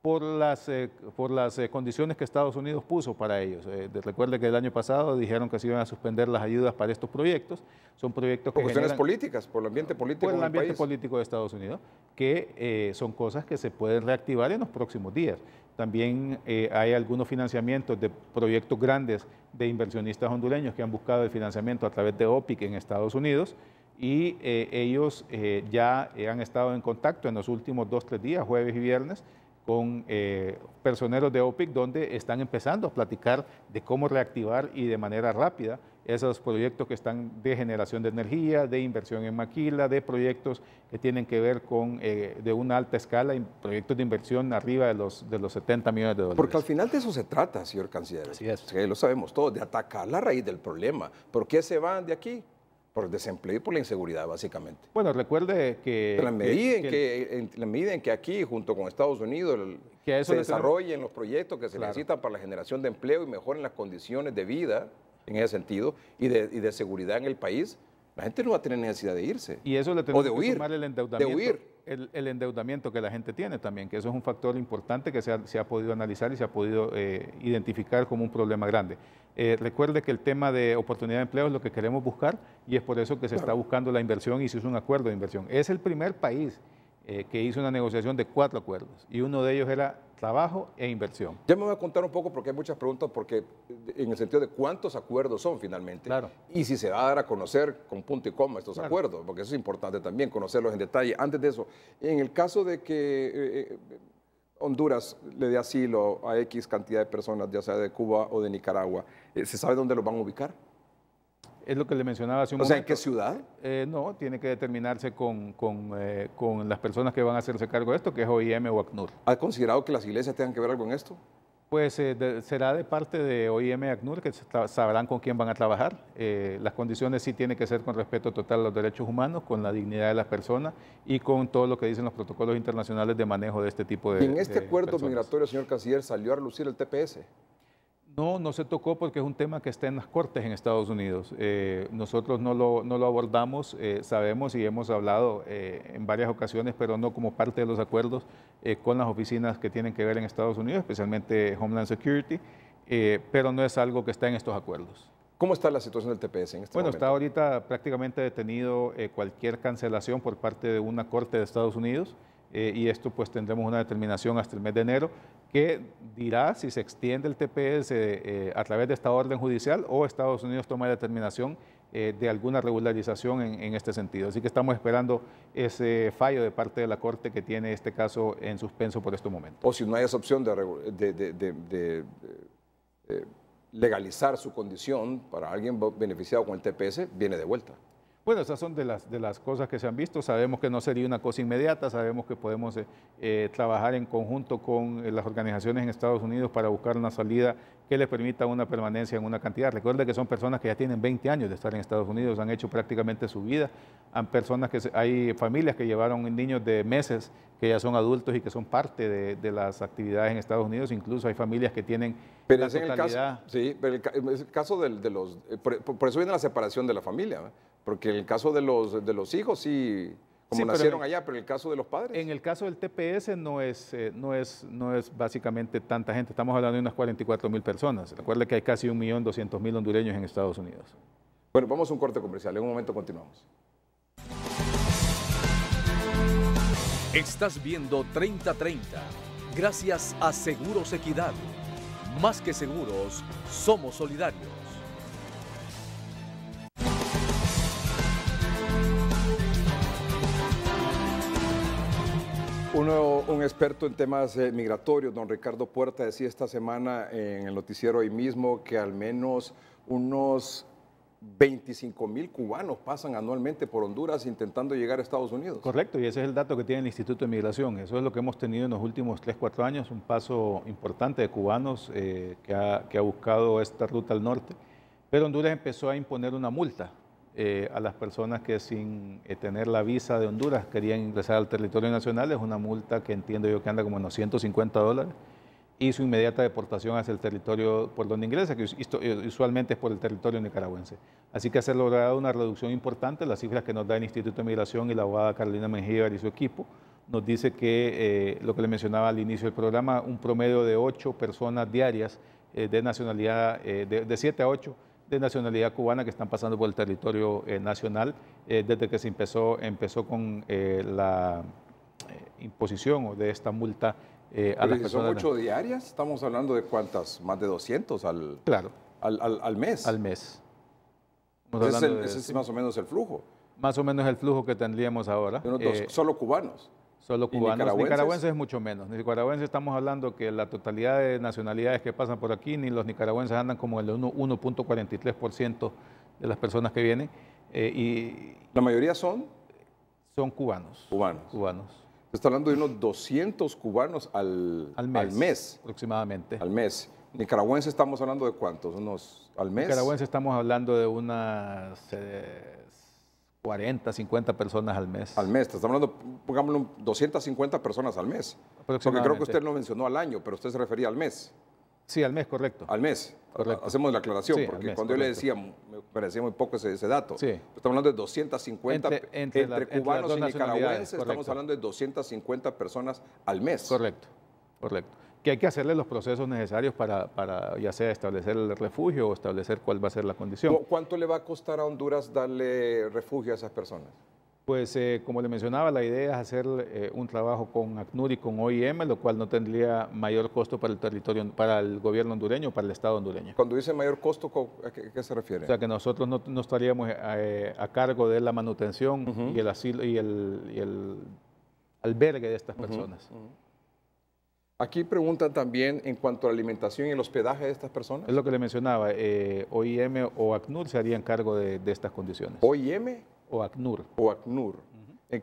por las, eh, por las eh, condiciones que Estados Unidos puso para ellos. Eh, recuerde que el año pasado dijeron que se iban a suspender las ayudas para estos proyectos. Son proyectos que... Por cuestiones políticas, por el ambiente político. Por el ambiente político de Estados Unidos, que son cosas que se pueden reactivar en los próximos días. También hay algunos financiamientos de proyectos grandes de inversionistas hondureños que han buscado el financiamiento a través de OPIC en Estados Unidos y ellos ya han estado en contacto en los últimos dos, tres días, jueves y viernes, con eh, personeros de OPIC donde están empezando a platicar de cómo reactivar y de manera rápida esos proyectos que están de generación de energía, de inversión en maquila, de proyectos que tienen que ver con eh, de una alta escala, proyectos de inversión arriba de los, de los 70 millones de dólares. Porque al final de eso se trata, señor canciller. Así es. lo sabemos todos, de atacar la raíz del problema. ¿Por qué se van de aquí? por el desempleo y por la inseguridad, básicamente. Bueno, recuerde que... La medida, que, en que, la medida en que aquí, junto con Estados Unidos, se desarrollen los proyectos que se necesitan para la generación de empleo y mejoren las condiciones de vida, en ese sentido, y de, y de seguridad en el país, la gente no va a tener necesidad de irse. Y eso le tenemos que sumar el endeudamiento. El, endeudamiento que la gente tiene también, que eso es un factor importante que se ha, podido analizar y se ha podido eh, identificar como un problema grande. Eh, recuerde que el tema de oportunidad de empleo es lo que queremos buscar y es por eso que se está buscando la inversión y se hizo un acuerdo de inversión. Es el primer país eh, que hizo una negociación de cuatro acuerdos y uno de ellos era trabajo e inversión. Ya me voy a contar un poco porque hay muchas preguntas, porque eh, en el sentido de cuántos acuerdos son finalmente. Claro. Y si se va a dar a conocer con punto y coma estos acuerdos, porque eso es importante también, conocerlos en detalle. Antes de eso, en el caso de que eh, eh, Honduras le dé asilo a X cantidad de personas, ya sea de Cuba o de Nicaragua, ¿se sabe dónde los van a ubicar? Es lo que le mencionaba hace un momento. O sea, ¿en qué ciudad? Eh, no, tiene que determinarse eh, con, las personas que van a hacerse cargo de esto, que es OIM o ACNUR. ¿Ha considerado que las iglesias tengan que ver algo en esto? Pues eh, será de parte de OIM y ACNUR que sabrán con quién van a trabajar. las condiciones sí tienen que ser con respeto total a los derechos humanos, con la dignidad de las personas y con todo lo que dicen los protocolos internacionales de manejo de este tipo de. en este acuerdo migratorio, señor Canciller, salió a relucir el TPS. No, no se tocó porque es un tema que está en las cortes en Estados Unidos. Eh, nosotros no lo, no lo abordamos, eh, sabemos y hemos hablado eh, en varias ocasiones, pero no como parte de los acuerdos con las oficinas que tienen que ver en Estados Unidos, especialmente Homeland Security, pero no es algo que está en estos acuerdos. ¿Cómo está la situación del TPS en este momento? Bueno, está ahorita prácticamente detenido cualquier cancelación por parte de una corte de Estados Unidos. y esto pues tendremos una determinación hasta el mes de enero. ¿Qué dirá si se extiende el TPS eh, a través de esta orden judicial o Estados Unidos toma la determinación eh, de alguna regularización en, este sentido. Así que estamos esperando ese fallo de parte de la Corte que tiene este caso en suspenso por este momento. O si no hay esa opción de eh, legalizar su condición para alguien beneficiado con el TPS, viene de vuelta. Bueno, esas son de las, de las cosas que se han visto. Sabemos que no sería una cosa inmediata, sabemos que podemos eh, eh, trabajar en conjunto con eh, las organizaciones en Estados Unidos para buscar una salida que les permita una permanencia en una cantidad. Recuerda que son personas que ya tienen 20 años de estar en Estados Unidos, han hecho prácticamente su vida. personas que hay familias que llevaron niños de meses que ya son adultos y que son parte de, las actividades en Estados Unidos. Incluso hay familias que tienen pero En el caso, sí, pero el, es el caso de, los por, eso viene la separación de la familia. Porque en el caso de los, de los hijos, sí, como nacieron allá, pero en el caso de los padres. En el caso del TPS no es, eh, no es, no es básicamente tanta gente, estamos hablando de unas 44 mil personas. Recuerde que hay casi 1.200.000 hondureños en Estados Unidos. Bueno, vamos a un corte comercial, en un momento continuamos. Estás viendo 3030, gracias a Seguros Equidad. Más que seguros, somos solidarios. un experto en temas eh, migratorios, don Ricardo Puerta, decía esta semana en el noticiero hoy mismo que al menos unos 25 mil cubanos pasan anualmente por Honduras intentando llegar a Estados Unidos. Correcto, y ese es el dato que tiene el Instituto de Migración. Eso es lo que hemos tenido en los últimos 3, 4 años, un paso importante de cubanos eh, que ha buscado esta ruta al norte. Pero Honduras empezó a imponer una multa eh, a las personas que sin eh, tener la visa de Honduras querían ingresar al territorio nacional. Es una multa que entiendo yo que anda como en 150 dólares y su inmediata deportación hacia el territorio por donde ingresa, que eh, usualmente es por el territorio nicaragüense. Así que se ha logrado una reducción importante. Las cifras que nos da el Instituto de Migración y la abogada Carolina Mejía y su equipo nos dice que, lo que le mencionaba al inicio del programa, un promedio de 8 personas diarias de nacionalidad, de 7 a 8 de nacionalidad cubana que están pasando por el territorio eh, nacional eh, desde que se empezó, empezó con eh, la imposición de esta multa a ¿Son ocho diarias? Estamos hablando de cuántas, más de 200 al, claro. al, mes. Al mes. Ese, es más o menos el flujo. Más o menos el flujo que tendríamos ahora. solo cubanos. Solo cubanos. Nicaragüenses? es mucho menos. Nicaragüenses estamos hablando que la totalidad de nacionalidades que pasan por aquí, ni los nicaragüenses andan como el 1.43% de las personas que vienen. Eh, y ¿La mayoría son? Son cubanos. Cubanos. Cubanos. Se está hablando de unos 200 cubanos al, al, mes, al mes. Aproximadamente. Al mes. Nicaragüenses estamos hablando de cuántos? Unos al mes. Nicaragüenses estamos hablando de unas eh, 40, 50 personas al mes. Al mes, estamos hablando, pongámoslo, 250 personas al mes. Porque creo que usted no mencionó al año, pero usted se refería al mes. Sí, al mes, correcto. Al mes. Hacemos la aclaración, porque cuando yo le decía, me parecía muy poco ese, dato. Sí. Estamos hablando de 250 entre, cubanos y nicaragüenses, estamos hablando de 250 personas al mes. Correcto, correcto que hay que hacerle los procesos necesarios para, para, ya sea establecer el refugio o establecer cuál va a ser la condición. ¿Cuánto le va a costar a Honduras darle refugio a esas personas? Pues eh, como le mencionaba, la idea es hacer eh, un trabajo con ACNUR y con OIM, lo cual no tendría mayor costo para el territorio, para el gobierno hondureño, o para el Estado hondureño. Cuando dice mayor costo, ¿a qué, se refiere? O sea, que nosotros no, estaríamos eh, a, cargo de la manutención y el asilo y el, albergue de estas personas. Aquí preguntan también en cuanto a la alimentación y el hospedaje de estas personas. Es lo que le mencionaba, eh, OIM o ACNUR se harían cargo de, estas condiciones. ¿OIM? O ACNUR. O ACNUR. Eh,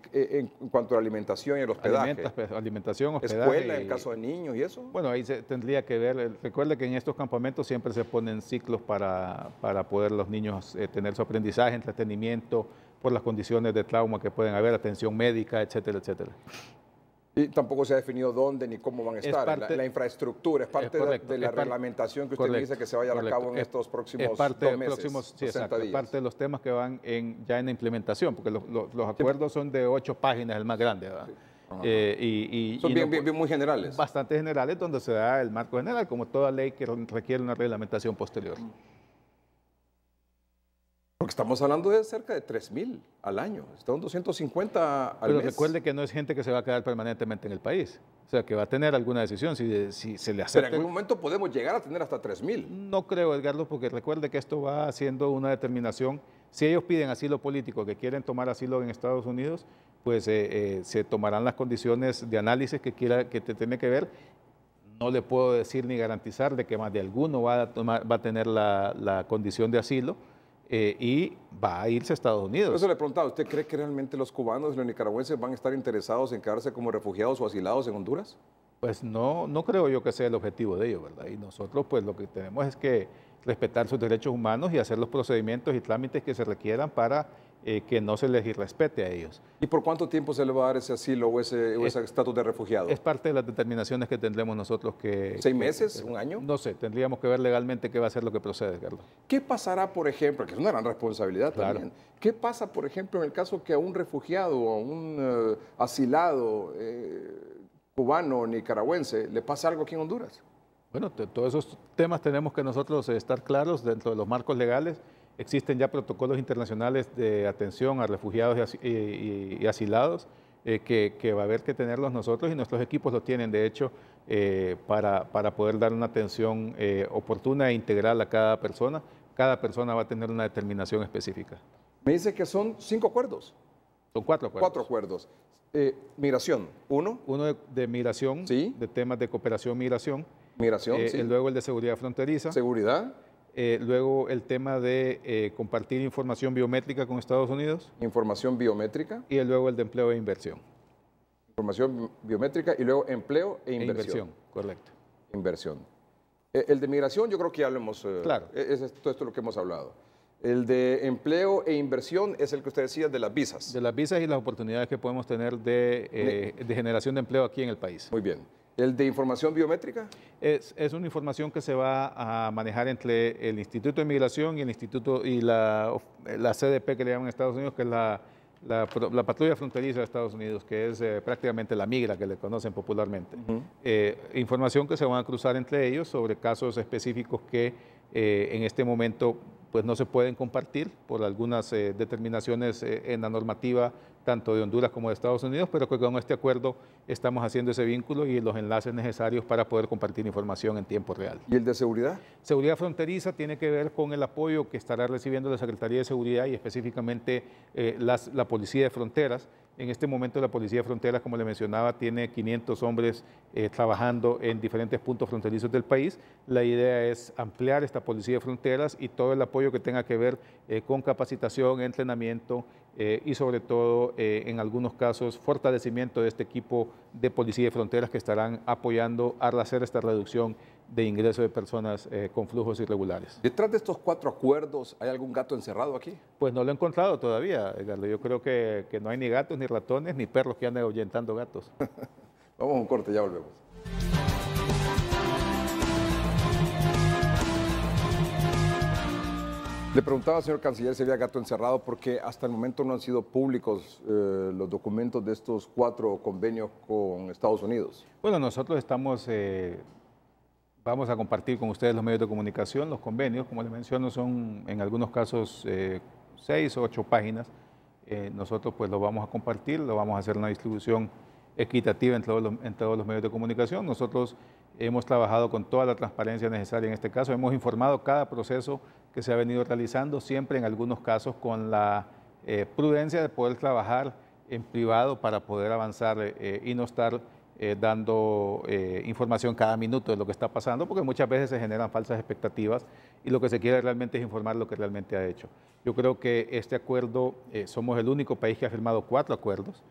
en, cuanto a la alimentación y el hospedaje. Pues, alimentación, hospedaje. Escuela, en el caso de niños y eso. Bueno, ahí se, tendría que ver. Eh, recuerde que en estos campamentos siempre se ponen ciclos para, poder los niños eh, tener su aprendizaje, entretenimiento, por las condiciones de trauma que pueden haber, atención médica, etcétera, etcétera. Y tampoco se ha definido dónde ni cómo van a estar. Es parte, la, la, infraestructura es parte de, la reglamentación que usted dice que se vaya a cabo en estos próximos es parte meses. Próximos, parte de los temas que van ya en la implementación, porque los, acuerdos son de ocho páginas, el más grande, ¿verdad? Eh, y, Son bien, muy generales. Bastante generales, donde se da el marco general, como toda ley que requiere una reglamentación posterior. Porque estamos hablando de cerca de 3.000 al año, están 250 al Pero recuerde que no es gente que se va a quedar permanentemente en el país, o sea, que va a tener alguna decisión si, se le acepta. Pero en algún momento podemos llegar a tener hasta 3.000. No creo, Edgardo, porque recuerde que esto va haciendo una determinación. Si ellos piden asilo político, que quieren tomar asilo en Estados Unidos, pues eh, eh, se tomarán las condiciones de análisis que, quiera, que te tiene que ver no le puedo decir ni garantizar de que más de alguno va a, tener la, condición de asilo, eh, y va a irse a Estados Unidos. Eso le preguntaba, ¿usted cree que realmente los cubanos y los nicaragüenses van a estar interesados en quedarse como refugiados o asilados en Honduras? Pues no, no creo yo que sea el objetivo de ellos, ¿verdad? Y nosotros pues lo que tenemos es que respetar sus derechos humanos y hacer los procedimientos y trámites que se requieran para eh, que no se les irrespete a ellos. ¿Y por cuánto tiempo se le va a dar ese asilo o ese, ese estatus de refugiado? Es parte de las determinaciones que tendremos nosotros que... ¿Seis meses? ¿Un año? No sé, tendríamos que ver legalmente qué va a ser lo que procede, Carlos. ¿Qué pasará, por ejemplo, que es una gran responsabilidad también, qué pasa, por ejemplo, en el caso que a un refugiado, o a un eh, asilado eh, cubano, nicaragüense, le pasa algo aquí en Honduras? Bueno, todos esos temas tenemos que nosotros estar claros dentro de los marcos legales Existen ya protocolos internacionales de atención a refugiados y, asilados eh, que, va a haber que tenerlos nosotros y nuestros equipos los tienen, de hecho, eh, para, poder dar una atención eh, oportuna e integral a cada persona. Cada persona va a tener una determinación específica. Me dice que son cinco acuerdos. Son cuatro acuerdos. Cuatro acuerdos. migración, uno. Uno de, migración, ¿Sí? de temas de cooperación migración. Migración, sí. Luego el de seguridad fronteriza. Seguridad eh, luego el tema de eh, compartir información biométrica con Estados Unidos. Información biométrica. Y luego el de empleo e inversión. Información biométrica y luego empleo e, e inversión. inversión, correcto. Inversión. E, el de migración yo creo que ya lo hemos... Eh, claro. E, es, todo esto lo que hemos hablado. El de empleo e inversión es el que usted decía de las visas. De las visas y las oportunidades que podemos tener de generación de empleo aquí en el país. Muy bien. ¿El de información biométrica? Es, una información que se va a manejar entre el Instituto de Migración y el Instituto y la, la CDP que le llaman Estados Unidos, que es la, la, patrulla fronteriza de Estados Unidos, que es eh, prácticamente la migra que le conocen popularmente. Eh, información que se van a cruzar entre ellos sobre casos específicos que eh, en este momento pues no se pueden compartir por algunas determinaciones en la normativa tanto de Honduras como de Estados Unidos, pero que con este acuerdo estamos haciendo ese vínculo y los enlaces necesarios para poder compartir información en tiempo real. ¿Y el de seguridad? Seguridad fronteriza tiene que ver con el apoyo que estará recibiendo la Secretaría de Seguridad y específicamente eh, la Policía de Fronteras en este momento la Policía de Fronteras, como le mencionaba, tiene 500 hombres eh, trabajando en diferentes puntos fronterizos del país. La idea es ampliar esta Policía de Fronteras y todo el apoyo que tenga que ver eh, con capacitación, entrenamiento eh, y sobre todo, en algunos casos, fortalecimiento de este equipo de Policía de Fronteras que estarán apoyando al hacer esta reducción de ingreso de personas eh, con flujos irregulares. ¿Detrás de estos cuatro acuerdos hay algún gato encerrado aquí? Pues no lo he encontrado todavía, Yo creo que, no hay ni gatos, ni ratones, ni perros que anden ahuyentando gatos. Vamos a un corte, ya volvemos. Le preguntaba, señor canciller, si había gato encerrado, porque hasta el momento no han sido públicos eh, los documentos de estos cuatro convenios con Estados Unidos. Bueno, nosotros estamos eh, Vamos a compartir con ustedes los medios de comunicación, los convenios, como les menciono, son en algunos casos eh, seis o ocho páginas. Eh, nosotros pues lo vamos a compartir, lo vamos a hacer una distribución equitativa en todos, los, todos los medios de comunicación. Nosotros hemos trabajado con toda la transparencia necesaria en este caso, hemos informado cada proceso que se ha venido realizando, siempre en algunos casos con la eh, prudencia de poder trabajar en privado para poder avanzar y no estar eh, dando eh, información cada minuto de lo que está pasando, porque muchas veces se generan falsas expectativas y lo que se quiere realmente es informar lo que realmente ha hecho. Yo creo que este acuerdo, eh, somos el único país que ha firmado cuatro acuerdos,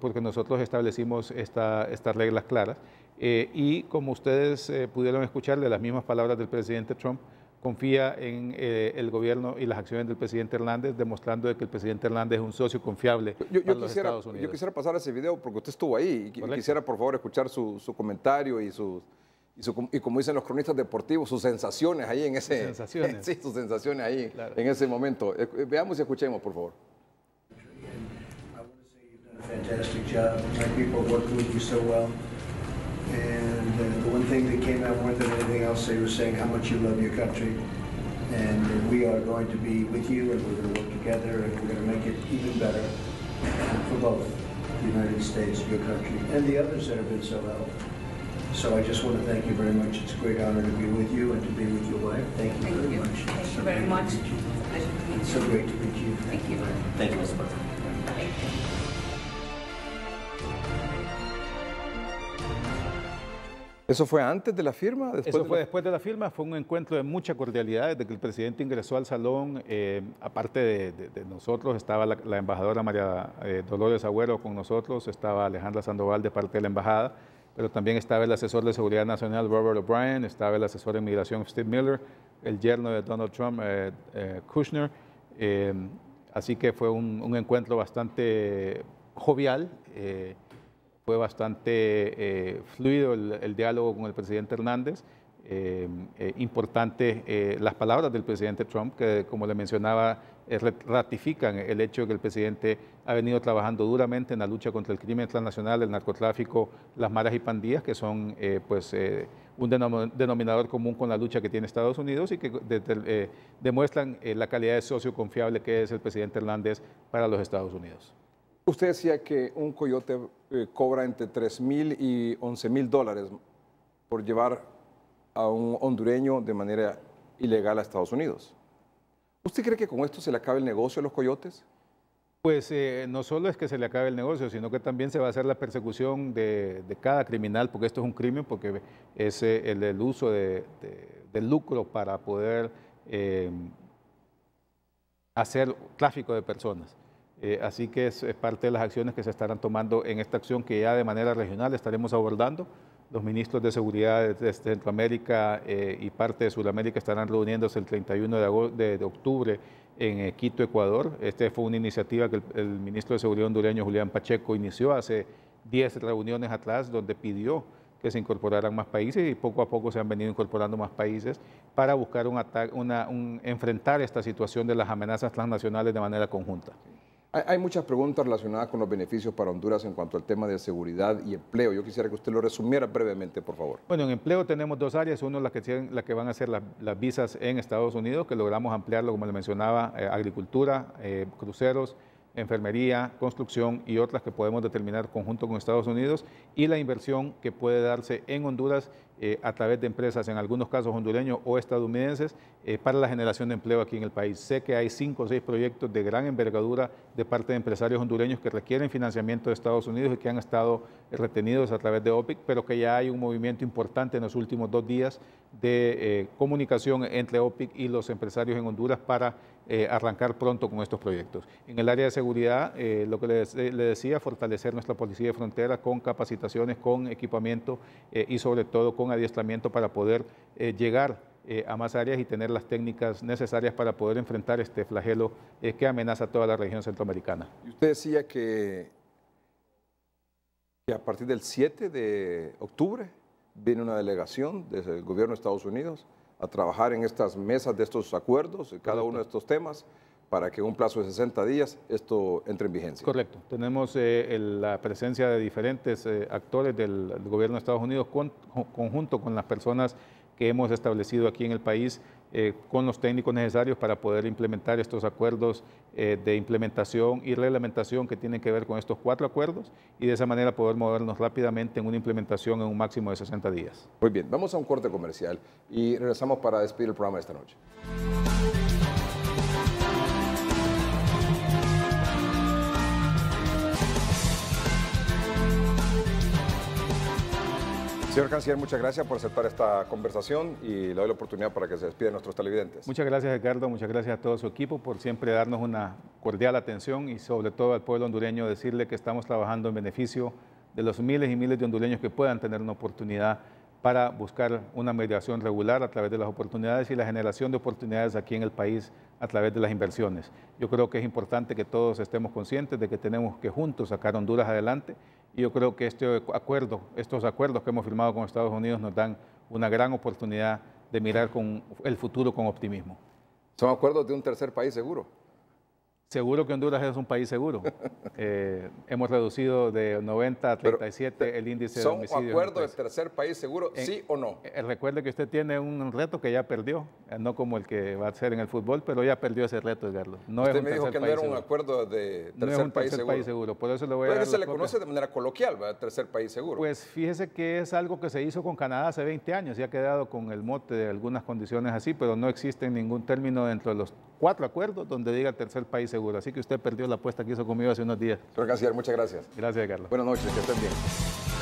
porque nosotros establecimos estas reglas claras. y como ustedes pudieron escuchar de las mismas palabras del presidente Trump, confía en eh, el gobierno y las acciones del presidente Hernández, demostrando de que el presidente Hernández es un socio confiable yo, los quisiera, Estados Unidos. Yo quisiera pasar ese video porque usted estuvo ahí y, quisiera, por favor, escuchar su, comentario y sus y, como dicen los cronistas deportivos, sus sensaciones ahí en ese... sus sensaciones ahí en ese momento. Veamos y escuchemos, por favor. And uh, the one thing that came out more than anything else, they were saying how much you love your country. And uh, we are going to be with you, and we're going to work together, and we're going to make it even better for both the United States, your country, and the others that have been so helpful. So I just want to thank you very much. It's a great honor to be with you and to be with your wife. Thank you thank very you. much. Thank so you very much. It's so great to meet you. Thank you. Thank you, Mr. President. ¿Eso fue antes de la firma? Después Eso fue de después de la firma, fue un encuentro de mucha cordialidad desde que el presidente ingresó al salón. Eh, aparte de, nosotros, estaba la, embajadora María eh, Dolores Agüero con nosotros, estaba Alejandra Sandoval de parte de la embajada, pero también estaba el asesor de seguridad nacional Robert O'Brien, estaba el asesor de inmigración Steve Miller, el yerno de Donald Trump, eh, Kushner. así que fue un, un encuentro bastante jovial fue bastante eh, fluido el, diálogo con el presidente Hernández. Eh, eh, importante las palabras del presidente Trump, que como le mencionaba, ratifican el hecho de que el presidente ha venido trabajando duramente en la lucha contra el crimen transnacional, el narcotráfico, las maras y pandillas, que son pues, un denominador común con la lucha que tiene Estados Unidos y que demuestran la calidad de socio confiable que es el presidente Hernández para los Estados Unidos. Usted decía que un coyote eh, cobra entre 3 mil y 11 mil dólares por llevar a un hondureño de manera ilegal a Estados Unidos. ¿Usted cree que con esto se le acabe el negocio a los coyotes? Pues eh, no solo es que se le acabe el negocio, sino que también se va a hacer la persecución de, cada criminal, porque esto es un crimen, porque es eh, el, uso de, del lucro para poder hacer tráfico de personas. Eh, así que es, parte de las acciones que se estarán tomando en esta acción que ya de manera regional estaremos abordando. Los ministros de Seguridad de Centroamérica eh, y parte de Sudamérica estarán reuniéndose el 31 de, de, octubre en eh, Quito, Ecuador. Esta fue una iniciativa que el, ministro de Seguridad hondureño Julián Pacheco inició hace 10 reuniones atrás, donde pidió que se incorporaran más países y poco a poco se han venido incorporando más países para buscar enfrentar esta situación de las amenazas transnacionales de manera conjunta. Hay, muchas preguntas relacionadas con los beneficios para Honduras en cuanto al tema de seguridad y empleo. Yo quisiera que usted lo resumiera brevemente, por favor. Bueno, en empleo tenemos dos áreas. Uno, es que, la que van a ser las, visas en Estados Unidos, que logramos ampliarlo, como le mencionaba, eh, agricultura, eh, cruceros, enfermería, construcción y otras que podemos determinar conjunto con Estados Unidos y la inversión que puede darse en Honduras eh, a través de empresas, en algunos casos hondureños o estadounidenses, eh, para la generación de empleo aquí en el país. Sé que hay cinco o seis proyectos de gran envergadura de parte de empresarios hondureños que requieren financiamiento de Estados Unidos y que han estado retenidos a través de OPIC, pero que ya hay un movimiento importante en los últimos dos días de eh, comunicación entre OPIC y los empresarios en Honduras para eh, arrancar pronto con estos proyectos. En el área de seguridad, eh, lo que eh, le decía, fortalecer nuestra policía de frontera con capacitaciones, con equipamiento y sobre todo con adiestramiento para poder llegar a más áreas y tener las técnicas necesarias para poder enfrentar este flagelo que amenaza a toda la región centroamericana. Y usted decía que, que a partir del 7 de octubre viene una delegación del gobierno de Estados Unidos a trabajar en estas mesas de estos acuerdos, en cada uno de estos temas, para que en un plazo de 60 días esto entre en vigencia. Correcto. Tenemos eh, la presencia de diferentes eh, actores del, gobierno de Estados Unidos conjunto con las personas que hemos establecido aquí en el país eh, con los técnicos necesarios para poder implementar estos acuerdos eh, de implementación y reglamentación que tienen que ver con estos cuatro acuerdos y de esa manera poder movernos rápidamente en una implementación en un máximo de 60 días. Muy bien, vamos a un corte comercial y regresamos para despedir el programa esta noche. Señor Canciller, muchas gracias por aceptar esta conversación y le doy la oportunidad para que se despiden nuestros televidentes. Muchas gracias, Ricardo. Muchas gracias a todo su equipo por siempre darnos una cordial atención y sobre todo al pueblo hondureño decirle que estamos trabajando en beneficio de los miles y miles de hondureños que puedan tener una oportunidad para buscar una mediación regular a través de las oportunidades y la generación de oportunidades aquí en el país a través de las inversiones. Yo creo que es importante que todos estemos conscientes de que tenemos que juntos sacar Honduras adelante yo creo que este acuerdo, estos acuerdos que hemos firmado con Estados Unidos nos dan una gran oportunidad de mirar con el futuro con optimismo. Son acuerdos de un tercer país seguro. Seguro que Honduras es un país seguro. Eh, hemos reducido de 90 a 37 el índice de homicidios. ¿Son acuerdo de tercer país seguro, sí o no? Eh, recuerde que usted tiene un reto que ya perdió, eh, no como el que va a ser en el fútbol, pero ya perdió ese reto, Edgardo. No usted me dijo que no era un acuerdo de tercer, no es un país, seguro. país, Por eso le voy a se le conoce de manera coloquial, ¿verdad? tercer país seguro. Pues fíjese que es algo que se hizo con Canadá hace 20 años y ha quedado con el mote de algunas condiciones así, pero no existe ningún término dentro de los cuatro acuerdos donde diga tercer país seguro Así que usted perdió la apuesta que hizo conmigo hace unos días. Pero, Canciller, muchas gracias. Gracias, Carlos. Buenas noches, que estén bien.